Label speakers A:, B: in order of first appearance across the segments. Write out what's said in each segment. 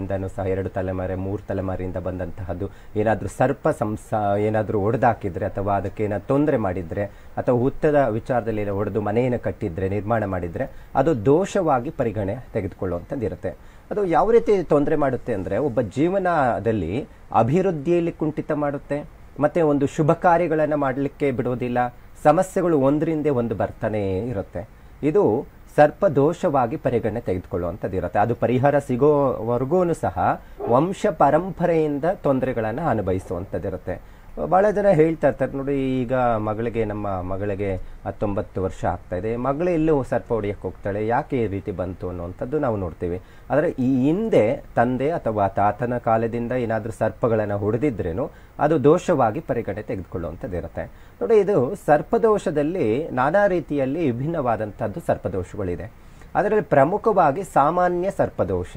A: ಇಂದನು ಸಹ ಎರಡು ತಲೆಮಾರೆ ಮೂರು ತಲೆಮಾರಿಯಿಂದ ಬಂದಂತಹದ್ದು ಏನಾದರೂ ಸರ್ಪ ಸಂಸ ಏನಾದರೂ ಒಡೆದಾಕಿದ್ರೆ ಅಥವಾ ಅದಕ್ಕೆ ಏನಾದ್ರು ತೊಂದರೆ ಮಾಡಿದ್ರೆ ಅಥವಾ ಹುತ್ತದ ವಿಚಾರದಲ್ಲಿ ಒಡೆದು ಮನೆಯನ್ನು ಕಟ್ಟಿದ್ರೆ ನಿರ್ಮಾಣ ಮಾಡಿದ್ರೆ ಅದು ದೋಷವಾಗಿ ಪರಿಗಣೆ ಇರುತ್ತೆ ಅದು ಯಾವ ರೀತಿ ತೊಂದರೆ ಮಾಡುತ್ತೆ ಅಂದರೆ ಒಬ್ಬ ಜೀವನದಲ್ಲಿ ಅಭಿವೃದ್ಧಿಯಲ್ಲಿ ಕುಂಠಿತ ಮಾಡುತ್ತೆ ಮತ್ತೆ ಒಂದು ಶುಭ ಕಾರ್ಯಗಳನ್ನು ಮಾಡಲಿಕ್ಕೆ ಬಿಡೋದಿಲ್ಲ ಸಮಸ್ಯೆಗಳು ಒಂದರಿಂದ ಒಂದು ಬರ್ತಾನೆ ಇರುತ್ತೆ ಇದು ಸರ್ಪ ಸರ್ಪದೋಷವಾಗಿ ಪರಿಗಣನೆ ತೆಗೆದುಕೊಳ್ಳುವಂಥದ್ದು ಇರುತ್ತೆ ಅದು ಪರಿಹಾರ ಸಿಗೋವರೆಗೂ ಸಹ ವಂಶ ಪರಂಪರೆಯಿಂದ ತೊಂದರೆಗಳನ್ನು ಅನುಭವಿಸುವಂಥದ್ದಿರುತ್ತೆ ಭಾಳ ಜನ ಹೇಳ್ತಾ ಇರ್ತಾರೆ ನೋಡಿ ಈಗ ಮಗಳಿಗೆ ನಮ್ಮ ಮಗಳಿಗೆ ಹತ್ತೊಂಬತ್ತು ವರ್ಷ ಆಗ್ತಾಯಿದೆ ಮಗಳು ಎಲ್ಲೂ ಸರ್ಪ ಹೊಡಿಯಕ್ಕೆ ಹೋಗ್ತಾಳೆ ಯಾಕೆ ಈ ರೀತಿ ಬಂತು ಅನ್ನುವಂಥದ್ದು ನಾವು ನೋಡ್ತೀವಿ ಆದರೆ ಈ ಹಿಂದೆ ತಂದೆ ಅಥವಾ ತಾತನ ಕಾಲದಿಂದ ಏನಾದರೂ ಸರ್ಪಗಳನ್ನು ಹೊಡೆದಿದ್ರೇನು ಅದು ದೋಷವಾಗಿ ಪರಿಗಣನೆ ತೆಗೆದುಕೊಳ್ಳುವಂಥದ್ದು ಇರುತ್ತೆ ನೋಡಿ ಇದು ಸರ್ಪದೋಷದಲ್ಲಿ ನಾನಾ ರೀತಿಯಲ್ಲಿ ವಿಭಿನ್ನವಾದಂಥದ್ದು ಸರ್ಪದೋಷಗಳಿದೆ ಅದರಲ್ಲಿ ಪ್ರಮುಖವಾಗಿ ಸಾಮಾನ್ಯ ಸರ್ಪದೋಷ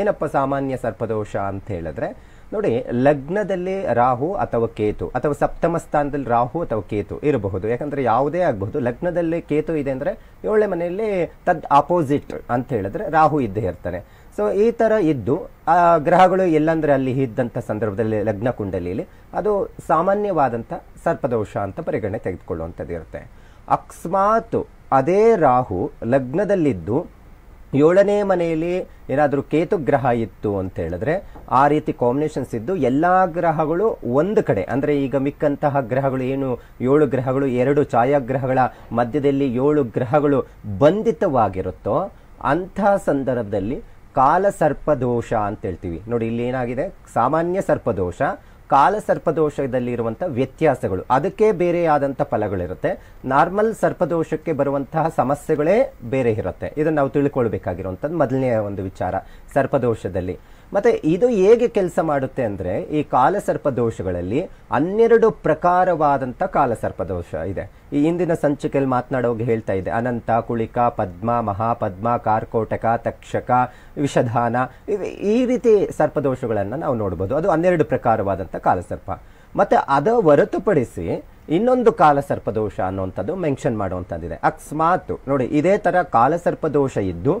A: ಏನಪ್ಪ ಸಾಮಾನ್ಯ ಸರ್ಪದೋಷ ಅಂತ ಹೇಳಿದ್ರೆ ನೋಡಿ ಲಗ್ನದಲ್ಲಿ ರಾಹು ಅಥವಾ ಕೇತು ಅಥವಾ ಸಪ್ತಮ ಸ್ಥಾನದಲ್ಲಿ ರಾಹು ಅಥವಾ ಕೇತು ಇರಬಹುದು ಯಾಕಂದರೆ ಯಾವುದೇ ಆಗಬಹುದು ಲಗ್ನದಲ್ಲಿ ಕೇತು ಇದೆ ಅಂದರೆ ಏಳನೇ ಮನೆಯಲ್ಲಿ ತದ್ ಆಪೋಸಿಟ್ ಅಂತ ಹೇಳಿದ್ರೆ ರಾಹು ಇದ್ದೇ ಇರ್ತಾನೆ ಸೊ ಈ ಥರ ಇದ್ದು ಆ ಗ್ರಹಗಳು ಎಲ್ಲಂದ್ರೆ ಅಲ್ಲಿ ಇದ್ದಂಥ ಸಂದರ್ಭದಲ್ಲಿ ಲಗ್ನ ಕುಂಡಲಿಯಲ್ಲಿ ಅದು ಸಾಮಾನ್ಯವಾದಂಥ ಸರ್ಪದೋಷ ಅಂತ ಪರಿಗಣನೆ ತೆಗೆದುಕೊಳ್ಳುವಂಥದ್ದು ಇರುತ್ತೆ ಅಕಸ್ಮಾತ್ ಅದೇ ರಾಹು ಲಗ್ನದಲ್ಲಿದ್ದು ಏಳನೇ ಮನೆಯಲ್ಲಿ ಏನಾದರೂ ಕೇತು ಗ್ರಹ ಇತ್ತು ಅಂತ ಹೇಳಿದ್ರೆ ಆ ರೀತಿ ಕಾಂಬಿನೇಷನ್ಸ್ ಇದ್ದು ಎಲ್ಲ ಗ್ರಹಗಳು ಒಂದು ಕಡೆ ಅಂದರೆ ಈಗ ಮಿಕ್ಕಂತಹ ಗ್ರಹಗಳು ಏನು ಏಳು ಗ್ರಹಗಳು ಎರಡು ಛಾಯಾಗ್ರಹಗಳ ಮಧ್ಯದಲ್ಲಿ ಏಳು ಗ್ರಹಗಳು ಬಂಧಿತವಾಗಿರುತ್ತೋ ಅಂತಹ ಸಂದರ್ಭದಲ್ಲಿ ಕಾಲ ಸರ್ಪದೋಷ ಅಂತ ಹೇಳ್ತೀವಿ ನೋಡಿ ಇಲ್ಲಿ ಏನಾಗಿದೆ ಸಾಮಾನ್ಯ ಸರ್ಪದೋಷ ಸರ್ಪದೋಷದಲ್ಲಿ ಇರುವಂತಹ ವ್ಯತ್ಯಾಸಗಳು ಅದಕ್ಕೆ ಬೇರೆಯಾದಂಥ ಫಲಗಳಿರುತ್ತೆ ನಾರ್ಮಲ್ ಸರ್ಪದೋಷಕ್ಕೆ ಬರುವಂತಹ ಸಮಸ್ಯೆಗಳೇ ಬೇರೆ ಇರುತ್ತೆ ಇದನ್ನು ನಾವು ತಿಳ್ಕೊಳ್ಬೇಕಾಗಿರುವಂತದ್ದು ಮೊದಲನೆಯ ಒಂದು ವಿಚಾರ ಸರ್ಪದೋಷದಲ್ಲಿ ಮತ್ತೆ ಇದು ಹೇಗೆ ಕೆಲಸ ಮಾಡುತ್ತೆ ಅಂದ್ರೆ ಈ ಕಾಲಸರ್ಪ ದೋಷಗಳಲ್ಲಿ ಹನ್ನೆರಡು ಪ್ರಕಾರವಾದಂಥ ಕಾಲಸರ್ಪ ದೋಷ ಇದೆ ಈ ಹಿಂದಿನ ಸಂಚಿಕೆಯಲ್ಲಿ ಮಾತನಾಡೋಗಿ ಹೇಳ್ತಾ ಇದೆ ಅನಂತ ಕುಳಿಕ ಪದ್ಮ ಮಹಾಪದ್ಮ ಕಾರ್ಕೋಟಕ ತಕ್ಷಕ ವಿಷಧಾನ ಈ ರೀತಿ ಸರ್ಪದೋಷಗಳನ್ನು ನಾವು ನೋಡಬಹುದು ಅದು ಹನ್ನೆರಡು ಪ್ರಕಾರವಾದಂಥ ಕಾಲಸರ್ಪ ಮತ್ತೆ ಅದ ಹೊರತುಪಡಿಸಿ ಇನ್ನೊಂದು ಸರ್ಪದೋಷ ಅನ್ನುವಂಥದ್ದು ಮೆನ್ಷನ್ ಮಾಡುವಂಥದ್ದಿದೆ ಅಕಸ್ಮಾತ್ ನೋಡಿ ಇದೇ ಥರ ಕಾಲಸರ್ಪದೋಷ ಇದ್ದು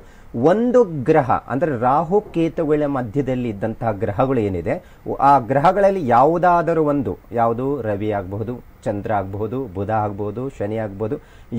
A: ಒಂದು ಗ್ರಹ ಅಂದರೆ ರಾಹು ಕೇತುಗಳ ಮಧ್ಯದಲ್ಲಿ ಇದ್ದಂತಹ ಗ್ರಹಗಳು ಏನಿದೆ ಆ ಗ್ರಹಗಳಲ್ಲಿ ಯಾವುದಾದರೂ ಒಂದು ಯಾವುದು ರವಿ ಆಗಬಹುದು ಚಂದ್ರ ಆಗಬಹುದು ಬುಧ ಆಗ್ಬೋದು ಶನಿ ಆಗ್ಬೋದು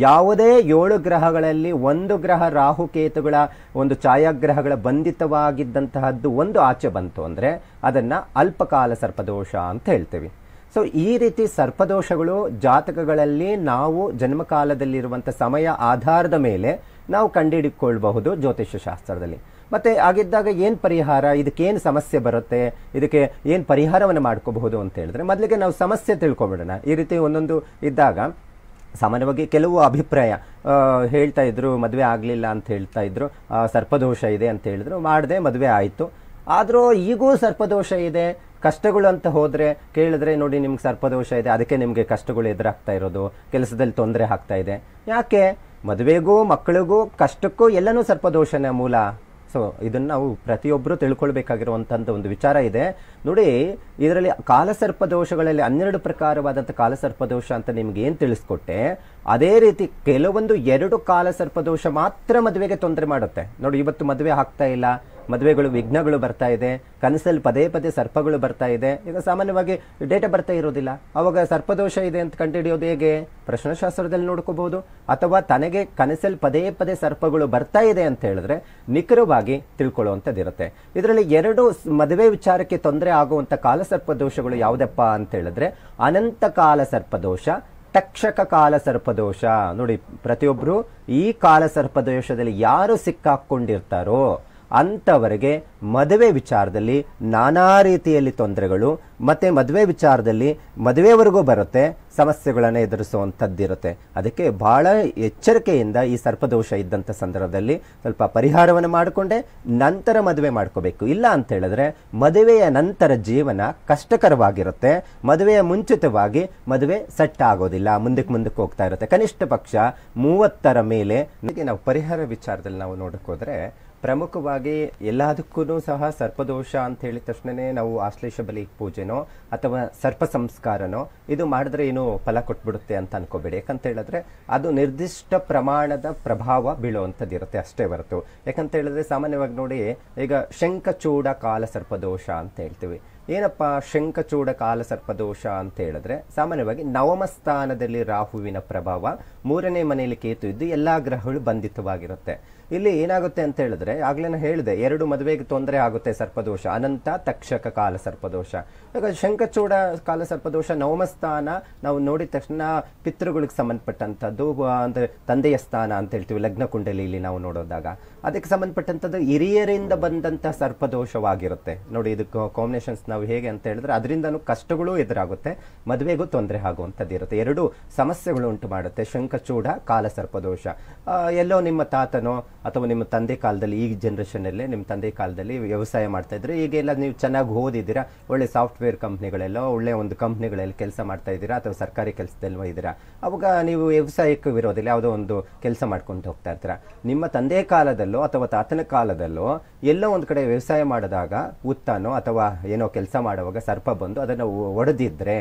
A: ಯಾವುದೇ ಏಳು ಗ್ರಹಗಳಲ್ಲಿ ಒಂದು ಗ್ರಹ ರಾಹು ಕೇತುಗಳ ಒಂದು ಛಾಯಾಗ್ರಹಗಳ ಬಂಧಿತವಾಗಿದ್ದಂತಹದ್ದು ಒಂದು ಆಚೆ ಬಂತು ಅಂದರೆ ಅದನ್ನು ಅಲ್ಪಕಾಲ ಸರ್ಪದೋಷ ಅಂತ ಹೇಳ್ತೇವೆ ಸೊ ಈ ರೀತಿ ಸರ್ಪದೋಷಗಳು ಜಾತಕಗಳಲ್ಲಿ ನಾವು ಜನ್ಮಕಾಲದಲ್ಲಿರುವಂಥ ಸಮಯ ಆಧಾರದ ಮೇಲೆ ನಾವು ಕಂಡುಹಿಡಿಕೊಳ್ಬಹುದು ಜ್ಯೋತಿಷ್ಯ ಶಾಸ್ತ್ರದಲ್ಲಿ ಮತ್ತೆ ಆಗಿದ್ದಾಗ ಏನು ಪರಿಹಾರ ಇದಕ್ಕೇನು ಸಮಸ್ಯೆ ಬರುತ್ತೆ ಇದಕ್ಕೆ ಏನು ಪರಿಹಾರವನ್ನು ಮಾಡ್ಕೋಬಹುದು ಅಂತ ಹೇಳಿದ್ರೆ ಮೊದಲಿಗೆ ನಾವು ಸಮಸ್ಯೆ ತಿಳ್ಕೊಬಿಡೋಣ ಈ ರೀತಿ ಒಂದೊಂದು ಇದ್ದಾಗ ಸಾಮಾನ್ಯವಾಗಿ ಕೆಲವು ಅಭಿಪ್ರಾಯ ಹೇಳ್ತಾ ಇದ್ರು ಮದುವೆ ಆಗಲಿಲ್ಲ ಅಂತ ಹೇಳ್ತಾ ಇದ್ರು ಸರ್ಪದೋಷ ಇದೆ ಅಂತ ಹೇಳಿದ್ರು ಮಾಡಿದೆ ಮದುವೆ ಆಯಿತು ಆದರೂ ಈಗೂ ಸರ್ಪದೋಷ ಇದೆ ಕಷ್ಟಗಳು ಅಂತ ಹೋದ್ರೆ ಕೇಳಿದ್ರೆ ನೋಡಿ ನಿಮ್ಗೆ ಸರ್ಪದೋಷ ಇದೆ ಅದಕ್ಕೆ ನಿಮಗೆ ಕಷ್ಟಗಳು ಎದುರಾಗ್ತಾ ಇರೋದು ಕೆಲಸದಲ್ಲಿ ತೊಂದರೆ ಆಗ್ತಾ ಇದೆ ಯಾಕೆ ಮದುವೆಗೂ ಮಕ್ಕಳಿಗೂ ಕಷ್ಟಕ್ಕೂ ಎಲ್ಲನೂ ಸರ್ಪದೋಷನೇ ಮೂಲ ಸೊ ಇದನ್ನ ನಾವು ಪ್ರತಿಯೊಬ್ಬರು ತಿಳ್ಕೊಳ್ಬೇಕಾಗಿರುವಂತಹ ಒಂದು ವಿಚಾರ ಇದೆ ನೋಡಿ ಇದರಲ್ಲಿ ಕಾಲ ಸರ್ಪದೋಷಗಳಲ್ಲಿ ಹನ್ನೆರಡು ಪ್ರಕಾರವಾದಂಥ ಕಾಲ ಸರ್ಪದೋಷ ಅಂತ ನಿಮ್ಗೆ ಏನ್ ತಿಳಿಸ್ಕೊಟ್ಟೆ ಅದೇ ರೀತಿ ಕೆಲವೊಂದು ಎರಡು ಕಾಲ ಸರ್ಪದೋಷ ಮಾತ್ರ ಮದುವೆಗೆ ತೊಂದರೆ ಮಾಡುತ್ತೆ ನೋಡಿ ಇವತ್ತು ಮದುವೆ ಆಗ್ತಾ ಇಲ್ಲ ಮದುವೆಗಳು ವಿಘ್ನಗಳು ಬರ್ತಾ ಇದೆ ಕನಸಲ್ಲಿ ಪದೇ ಪದೇ ಸರ್ಪಗಳು ಬರ್ತಾ ಇದೆ ಈಗ ಸಾಮಾನ್ಯವಾಗಿ ಡೇಟಾ ಬರ್ತಾ ಇರೋದಿಲ್ಲ ಅವಾಗ ಸರ್ಪದೋಷ ಇದೆ ಅಂತ ಕಂಡುಹಿಡಿಯೋದು ಹೇಗೆ ಪ್ರಶ್ನಶಾಸ್ತ್ರದಲ್ಲಿ ನೋಡ್ಕೋಬಹುದು ಅಥವಾ ತನಗೆ ಕನಸಲ್ಲಿ ಪದೇ ಪದೇ ಸರ್ಪಗಳು ಬರ್ತಾ ಇದೆ ಅಂತ ಹೇಳಿದ್ರೆ ನಿಖರವಾಗಿ ಇರುತ್ತೆ ಇದರಲ್ಲಿ ಎರಡು ಮದುವೆ ವಿಚಾರಕ್ಕೆ ತೊಂದರೆ ಆಗುವಂಥ ಕಾಲ ಸರ್ಪದೋಷಗಳು ಯಾವುದಪ್ಪ ಅಂತ ಹೇಳಿದ್ರೆ ಅನಂತ ಕಾಲ ಸರ್ಪದೋಷ ತಕ್ಷಕ ಕಾಲ ಸರ್ಪದೋಷ ನೋಡಿ ಪ್ರತಿಯೊಬ್ಬರು ಈ ಕಾಲ ಸರ್ಪದೋಷದಲ್ಲಿ ಯಾರು ಸಿಕ್ಕಾಕೊಂಡಿರ್ತಾರೋ ಅಂಥವರೆಗೆ ಮದುವೆ ವಿಚಾರದಲ್ಲಿ ನಾನಾ ರೀತಿಯಲ್ಲಿ ತೊಂದರೆಗಳು ಮತ್ತು ಮದುವೆ ವಿಚಾರದಲ್ಲಿ ಮದುವೆವರೆಗೂ ಬರುತ್ತೆ ಸಮಸ್ಯೆಗಳನ್ನು ಎದುರಿಸುವಂಥದ್ದಿರುತ್ತೆ ಅದಕ್ಕೆ ಭಾಳ ಎಚ್ಚರಿಕೆಯಿಂದ ಈ ಸರ್ಪದೋಷ ಇದ್ದಂಥ ಸಂದರ್ಭದಲ್ಲಿ ಸ್ವಲ್ಪ ಪರಿಹಾರವನ್ನು ಮಾಡಿಕೊಂಡೆ ನಂತರ ಮದುವೆ ಮಾಡ್ಕೋಬೇಕು ಇಲ್ಲ ಅಂತ ಹೇಳಿದ್ರೆ ಮದುವೆಯ ನಂತರ ಜೀವನ ಕಷ್ಟಕರವಾಗಿರುತ್ತೆ ಮದುವೆಯ ಮುಂಚಿತವಾಗಿ ಮದುವೆ ಸೆಟ್ ಆಗೋದಿಲ್ಲ ಮುಂದಕ್ಕೆ ಮುಂದಕ್ಕೆ ಹೋಗ್ತಾ ಇರುತ್ತೆ ಕನಿಷ್ಠ ಪಕ್ಷ ಮೂವತ್ತರ ಮೇಲೆ ನಾವು ಪರಿಹಾರ ವಿಚಾರದಲ್ಲಿ ನಾವು ನೋಡೋಕ್ಕೋದ್ರೆ ಪ್ರಮುಖವಾಗಿ ಎಲ್ಲದಕ್ಕೂ ಸಹ ಸರ್ಪದೋಷ ಅಂತ ಹೇಳಿದ ತಕ್ಷಣನೇ ನಾವು ಆಶ್ಲೇಷ ಬಲಿ ಪೂಜೆನೋ ಅಥವಾ ಸರ್ಪ ಸಂಸ್ಕಾರನೋ ಇದು ಮಾಡಿದ್ರೆ ಏನು ಫಲ ಕೊಟ್ಬಿಡುತ್ತೆ ಅಂತ ಅನ್ಕೋಬೇಡಿ ಯಾಕಂತ ಹೇಳಿದ್ರೆ ಅದು ನಿರ್ದಿಷ್ಟ ಪ್ರಮಾಣದ ಪ್ರಭಾವ ಇರುತ್ತೆ ಅಷ್ಟೇ ಹೊರತು ಯಾಕಂತ ಹೇಳಿದ್ರೆ ಸಾಮಾನ್ಯವಾಗಿ ನೋಡಿ ಈಗ ಶಂಕಚೂಡ ಕಾಲ ಸರ್ಪದೋಷ ಅಂತ ಹೇಳ್ತೀವಿ ಏನಪ್ಪ ಶಂಕಚೂಡ ಕಾಲ ಸರ್ಪದೋಷ ಅಂತ ಹೇಳಿದ್ರೆ ಸಾಮಾನ್ಯವಾಗಿ ನವಮ ಸ್ಥಾನದಲ್ಲಿ ರಾಹುವಿನ ಪ್ರಭಾವ ಮೂರನೇ ಮನೆಯಲ್ಲಿ ಕೇತು ಇದ್ದು ಎಲ್ಲ ಗ್ರಹಗಳು ಬಂಧಿತವಾಗಿರುತ್ತೆ ಇಲ್ಲಿ ಏನಾಗುತ್ತೆ ಅಂತ ಹೇಳಿದ್ರೆ ಆಗ್ಲೇ ಹೇಳಿದೆ ಎರಡು ಮದುವೆಗೆ ತೊಂದರೆ ಆಗುತ್ತೆ ಸರ್ಪದೋಷ ಅನಂತ ತಕ್ಷಕ ಕಾಲ ಸರ್ಪದೋಷ ಶಂಖಚೂಡ ಕಾಲ ಸರ್ಪದೋಷ ನವಮಸ್ಥಾನ ನಾವು ನೋಡಿದ ತಕ್ಷಣ ಪಿತೃಗಳಿಗೆ ಸಂಬಂಧಪಟ್ಟಂಥದ್ದು ಅಂದ್ರೆ ತಂದೆಯ ಸ್ಥಾನ ಅಂತ ಹೇಳ್ತೀವಿ ಲಗ್ನ ಇಲ್ಲಿ ನಾವು ನೋಡೋದಾಗ ಅದಕ್ಕೆ ಸಂಬಂಧಪಟ್ಟಂಥದ್ದು ಹಿರಿಯರಿಂದ ಬಂದಂಥ ಸರ್ಪದೋಷವಾಗಿರುತ್ತೆ ನೋಡಿ ಇದಕ್ಕೆ ಕಾಂಬಿನೇಷನ್ಸ್ ನಾವು ಹೇಗೆ ಅಂತ ಹೇಳಿದ್ರೆ ಅದರಿಂದನೂ ಕಷ್ಟಗಳು ಎದುರಾಗುತ್ತೆ ಮದುವೆಗೂ ತೊಂದರೆ ಆಗುವಂಥದ್ದು ಇರುತ್ತೆ ಎರಡು ಸಮಸ್ಯೆಗಳು ಉಂಟು ಮಾಡುತ್ತೆ ಶಂಖಚೂಡ ಕಾಲ ಸರ್ಪದೋಷ ಎಲ್ಲೋ ನಿಮ್ಮ ತಾತನೋ ಅಥವಾ ನಿಮ್ಮ ತಂದೆ ಕಾಲದಲ್ಲಿ ಈಗ ಜನ್ರೇಷನಲ್ಲೇ ನಿಮ್ಮ ತಂದೆ ಕಾಲದಲ್ಲಿ ವ್ಯವಸಾಯ ಮಾಡ್ತಾ ಈಗ ಈಗೆಲ್ಲ ನೀವು ಚೆನ್ನಾಗಿ ಓದಿದ್ದೀರಾ ಒಳ್ಳೆ ಸಾಫ್ಟ್ವೇರ್ ಕಂಪ್ನಿಗಳೆಲ್ಲ ಒಳ್ಳೆ ಒಂದು ಕಂಪ್ನಿಗಳಲ್ಲಿ ಕೆಲಸ ಮಾಡ್ತಾ ಇದ್ದೀರಾ ಅಥವಾ ಸರ್ಕಾರಿ ಕೆಲಸದಲ್ಲಿ ಇದ್ದೀರಾ ಅವಾಗ ನೀವು ವ್ಯವಸಾಯಕ್ಕೆ ಇರೋದಿಲ್ಲ ಯಾವುದೋ ಒಂದು ಕೆಲಸ ಮಾಡ್ಕೊಂಡು ಹೋಗ್ತಾ ಇರ್ತೀರ ನಿಮ್ಮ ತಂದೆ ಕಾಲದಲ್ಲೋ ಅಥವಾ ತಾತನ ಕಾಲದಲ್ಲೋ ಎಲ್ಲೋ ಒಂದು ಕಡೆ ವ್ಯವಸಾಯ ಮಾಡಿದಾಗ ಉತ್ತಾನೋ ಅಥವಾ ಏನೋ ಕೆಲಸ ಮಾಡುವಾಗ ಸರ್ಪ ಬಂದು ಅದನ್ನು ಒಡೆದಿದ್ರೆ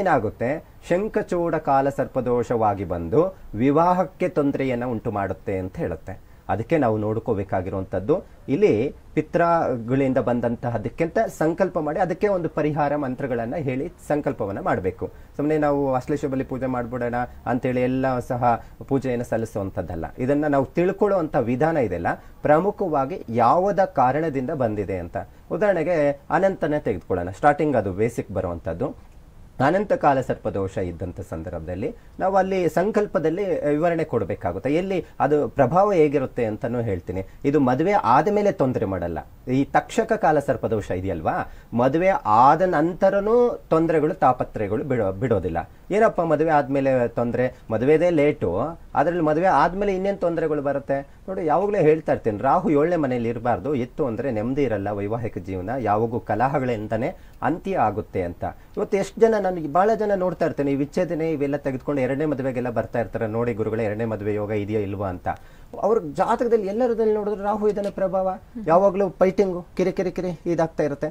A: ಏನಾಗುತ್ತೆ ಶಂಖಚೂಡ ಕಾಲ ಸರ್ಪದೋಷವಾಗಿ ಬಂದು ವಿವಾಹಕ್ಕೆ ತೊಂದರೆಯನ್ನು ಉಂಟು ಮಾಡುತ್ತೆ ಅಂತ ಹೇಳುತ್ತೆ ಅದಕ್ಕೆ ನಾವು ನೋಡ್ಕೋಬೇಕಾಗಿರುವಂಥದ್ದು ಇಲ್ಲಿ ಪಿತ್ರಗಳಿಂದ ಬಂದಂತಹದಕ್ಕಿಂತ ಸಂಕಲ್ಪ ಮಾಡಿ ಅದಕ್ಕೆ ಒಂದು ಪರಿಹಾರ ಮಂತ್ರಗಳನ್ನು ಹೇಳಿ ಸಂಕಲ್ಪವನ್ನು ಮಾಡಬೇಕು ಸುಮ್ಮನೆ ನಾವು ಬಲಿ ಪೂಜೆ ಮಾಡ್ಬಿಡೋಣ ಅಂತೇಳಿ ಎಲ್ಲ ಸಹ ಪೂಜೆಯನ್ನು ಸಲ್ಲಿಸುವಂಥದ್ದಲ್ಲ ಇದನ್ನು ನಾವು ತಿಳ್ಕೊಳ್ಳುವಂಥ ವಿಧಾನ ಇದೆಲ್ಲ ಪ್ರಮುಖವಾಗಿ ಯಾವುದ ಕಾರಣದಿಂದ ಬಂದಿದೆ ಅಂತ ಉದಾಹರಣೆಗೆ ಅನಂತನೇ ತೆಗೆದುಕೊಳ್ಳೋಣ ಸ್ಟಾರ್ಟಿಂಗ್ ಅದು ಬೇಸಿಕ್ ಬರುವಂಥದ್ದು ಅನಂತ ಕಾಲ ಸರ್ಪದೋಷ ಇದ್ದಂಥ ಸಂದರ್ಭದಲ್ಲಿ ನಾವು ಅಲ್ಲಿ ಸಂಕಲ್ಪದಲ್ಲಿ ವಿವರಣೆ ಕೊಡಬೇಕಾಗುತ್ತೆ ಎಲ್ಲಿ ಅದು ಪ್ರಭಾವ ಹೇಗಿರುತ್ತೆ ಅಂತಲೂ ಹೇಳ್ತೀನಿ ಇದು ಮದುವೆ ಆದ ಮೇಲೆ ತೊಂದರೆ ಮಾಡಲ್ಲ ಈ ತಕ್ಷಕ ಕಾಲ ಸರ್ಪದೋಷ ಇದೆಯಲ್ವಾ ಮದುವೆ ಆದ ನಂತರನೂ ತೊಂದರೆಗಳು ತಾಪತ್ರೆಗಳು ಬಿಡೋ ಬಿಡೋದಿಲ್ಲ ಏನಪ್ಪ ಮದುವೆ ಆದಮೇಲೆ ತೊಂದರೆ ಮದುವೆದೇ ಲೇಟು ಅದರಲ್ಲಿ ಮದುವೆ ಆದಮೇಲೆ ಇನ್ನೇನು ತೊಂದರೆಗಳು ಬರುತ್ತೆ ನೋಡಿ ಯಾವಾಗಲೇ ಹೇಳ್ತಾ ಇರ್ತೇನೆ ರಾಹು ಏಳನೇ ಮನೆಯಲ್ಲಿ ಇರಬಾರ್ದು ಎತ್ತು ಅಂದರೆ ನೆಮ್ಮದಿ ಇರಲ್ಲ ವೈವಾಹಿಕ ಜೀವನ ಯಾವಾಗೂ ಕಲಹಗಳಿಂದನೇ ಅಂತ್ಯ ಆಗುತ್ತೆ ಅಂತ ಇವತ್ತು ಎಷ್ಟು ಜನ ನಾನು ಭಾಳ ಜನ ನೋಡ್ತಾ ಇರ್ತೇನೆ ಈ ವಿಚ್ಛೇದನೆ ಇವೆಲ್ಲ ತೆಗೆದುಕೊಂಡು ಎರಡನೇ ಮದುವೆಗೆಲ್ಲ ಬರ್ತಾ ಇರ್ತಾರೆ ನೋಡಿ ಗುರುಗಳ ಎರಡನೇ ಮದುವೆ ಯೋಗ ಇದೆಯೋ ಇಲ್ವಾ ಅಂತ ಅವ್ರ ಜಾತಕದಲ್ಲಿ ಎಲ್ಲರದಲ್ಲಿ ನೋಡಿದ್ರೆ ರಾಹು ಇದನ್ನ ಪ್ರಭಾವ ಯಾವಾಗಲೂ ಫೈಟಿಂಗು ಕಿರಿಕಿರಿ ಕಿರಿ ಇದಾಗ್ತಾ ಇರುತ್ತೆ